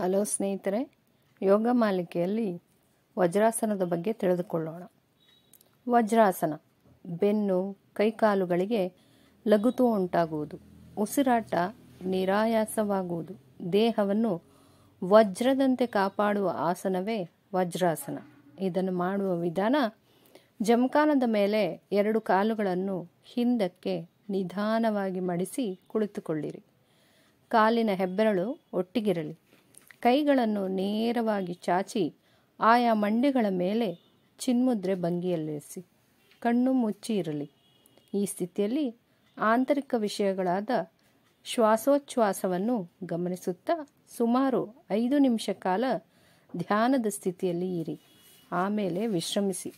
hello ಸ್ನೇಹಿತರೆ ಯೋಗ ಮಾಲಿಕೆಯಲ್ಲಿ ವಜ್ರಾಸನದ ಬಗ್ಗೆ ತಿಳಿದುಕೊಳ್ಳೋಣ ವಜ್ರಾಸನ ಬೆನ್ನು ಕೈಕಾಲುಗಳಿಗೆ ಲಘುತು ಉಂಟಾಗುವುದು ಉಸಿರಾಟ ನಿರಾಯಾಸವಾಗುವುದು ದೇಹವನ್ನು ವಜ್ರದಂತೆ ಕಾಪಾಡುವ ಆಸನವೇ ವಜ್ರಾಸನ ಇದನ್ನು ಮಾಡುವ ವಿಧಾನ ಜಮಖಾನದ ಮೇಲೆ ಎರಡು ಕಾಲುಗಳನ್ನು ಹಿಂದಕ್ಕೆ ನಿಧಾನವಾಗಿ ಮಡಿಸಿ ಕುಳಿತುಕೊಳ್ಳಿರಿ ಕಾಲಿನ ಹೆಬ್ಬೆರಳು ಒಟ್ಟಿಗಿರಲಿ ಕೈಗಳನ್ನು ನೇರವಾಗಿ ಚಾಚಿ ಆಯಾ ಮಂಡೆಗಳ ಮೇಲೆ ಚಿನ್ಮುದ್ರೆ ಭಂಗಿಯಲ್ಲಿರಿಸಿ ಕಣ್ಣು ಮುಚ್ಚಿ ಇರಲಿ ಈ ಸ್ಥಿತಿಯಲ್ಲಿ ಆಂತರಿಕ ವಿಷಯಗಳಾದ ಶ್ವಾಸೋಚ್ಛ್ವಾಸವನ್ನು ಗಮನಿಸುತ್ತಾ ಸುಮಾರು ಐದು ನಿಮಿಷ ಕಾಲ ಧ್ಯಾನದ ಸ್ಥಿತಿಯಲ್ಲಿ ಇರಿ ಆಮೇಲೆ ವಿಶ್ರಮಿಸಿ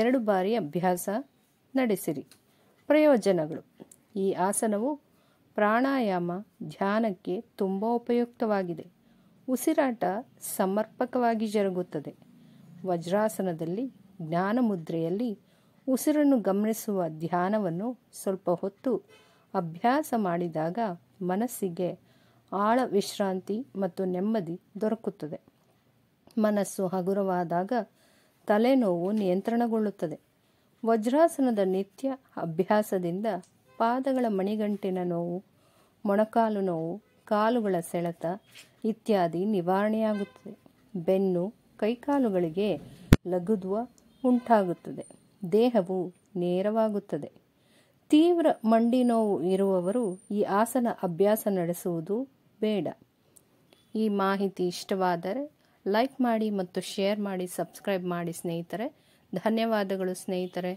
ಎರಡು ಬಾರಿ ಅಭ್ಯಾಸ ನಡೆಸಿರಿ ಪ್ರಯೋಜನಗಳು ಈ ಆಸನವು ಪ್ರಾಣಾಯಾಮ ಧ್ಯಾನಕ್ಕೆ ತುಂಬ ಉಪಯುಕ್ತವಾಗಿದೆ ಉಸಿರಾಟ ಸಮರ್ಪಕವಾಗಿ ಜರುಗುತ್ತದೆ ವಜ್ರಾಸನದಲ್ಲಿ ಜ್ಞಾನ ಮುದ್ರೆಯಲ್ಲಿ ಉಸಿರನ್ನು ಗಮನಿಸುವ ಧ್ಯಾನವನ್ನು ಸ್ವಲ್ಪ ಹೊತ್ತು ಅಭ್ಯಾಸ ಮಾಡಿದಾಗ ಮನಸ್ಸಿಗೆ ಆಳ ವಿಶ್ರಾಂತಿ ಮತ್ತು ನೆಮ್ಮದಿ ದೊರಕುತ್ತದೆ ಮನಸ್ಸು ಹಗುರವಾದಾಗ ತಲೆನೋವು ನಿಯಂತ್ರಣಗೊಳ್ಳುತ್ತದೆ ವಜ್ರಾಸನದ ನಿತ್ಯ ಅಭ್ಯಾಸದಿಂದ ಪಾದಗಳ ಮಣಿಗಂಟಿನ ನೋವು ಮೊಣಕಾಲು ನೋವು ಕಾಲುಗಳ ಸೆಳೆತ ಇತ್ಯಾದಿ ನಿವಾರಣೆಯಾಗುತ್ತದೆ ಬೆನ್ನು ಕೈಕಾಲುಗಳಿಗೆ ಲಘುದ್ವ ಉಂಟಾಗುತ್ತದೆ ದೇಹವು ನೇರವಾಗುತ್ತದೆ ತೀವ್ರ ಮಂಡಿ ನೋವು ಇರುವವರು ಈ ಆಸನ ಅಭ್ಯಾಸ ನಡೆಸುವುದು ಬೇಡ ಈ ಮಾಹಿತಿ ಇಷ್ಟವಾದರೆ ಲೈಕ್ ಮಾಡಿ ಮತ್ತು ಶೇರ್ ಮಾಡಿ ಸಬ್ಸ್ಕ್ರೈಬ್ ಮಾಡಿ ಸ್ನೇಹಿತರೆ ಧನ್ಯವಾದಗಳು ಸ್ನೇಹಿತರೆ